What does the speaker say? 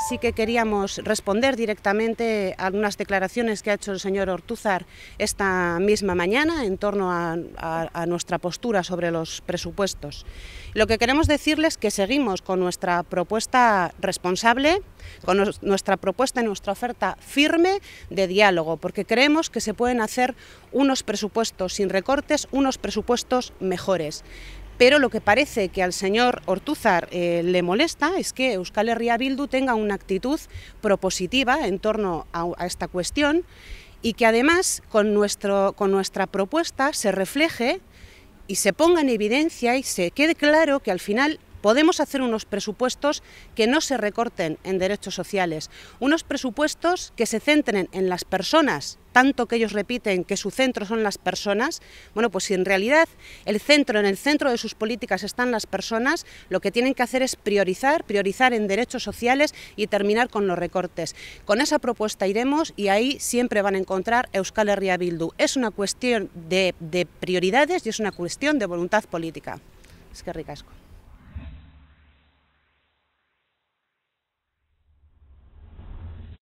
sí que queríamos responder directamente a algunas declaraciones que ha hecho el señor Ortúzar esta misma mañana en torno a, nuestra postura sobre los presupuestos. Lo que queremos decirles es que seguimos con nuestra propuesta responsable, con nuestra propuesta y nuestra oferta firme de diálogo, porque creemos que se pueden hacer unos presupuestos sin recortes, unos presupuestos mejores pero lo que parece que al señor Ortúzar eh, le molesta es que Euskal Herria Bildu tenga una actitud propositiva en torno a, esta cuestión y que además con nuestra propuesta se refleje y se ponga en evidencia y se quede claro que al final Podemos hacer unos presupuestos que no se recorten en derechos sociales, unos presupuestos que se centren en las personas, tanto que ellos repiten que su centro son las personas, bueno, pues si en realidad el centro, en el centro de sus políticas están las personas, lo que tienen que hacer es priorizar, priorizar en derechos sociales y terminar con los recortes. Con esa propuesta iremos y ahí siempre van a encontrar Euskal Herria Bildu. Es una cuestión de, de prioridades y es una cuestión de voluntad política. Es que ricasco.